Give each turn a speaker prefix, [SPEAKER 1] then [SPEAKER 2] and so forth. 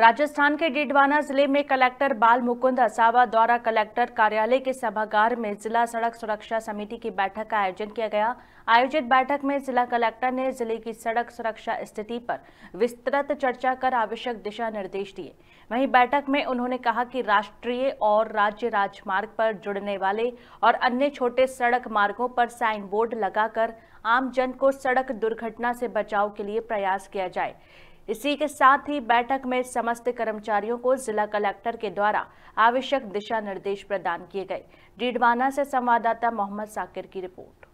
[SPEAKER 1] राजस्थान के डिडवाना जिले में कलेक्टर बाल मुकुंद असावा द्वारा कलेक्टर कार्यालय के सभागार में जिला सड़क सुरक्षा समिति की बैठक का आयोजन किया गया आयोजित बैठक में जिला कलेक्टर ने जिले की सड़क सुरक्षा स्थिति पर विस्तृत चर्चा कर आवश्यक दिशा निर्देश दिए वहीं बैठक में उन्होंने कहा कि राष्ट्रीय और राज्य राजमार्ग पर जुड़ने वाले और अन्य छोटे सड़क मार्गों पर साइन बोर्ड लगाकर आम जन को सड़क दुर्घटना से बचाव के लिए प्रयास किया जाए इसी के साथ ही बैठक में समस्त कर्मचारियों को जिला कलेक्टर के द्वारा आवश्यक दिशा निर्देश प्रदान किए गए डीडवाना से संवाददाता मोहम्मद साकिर की रिपोर्ट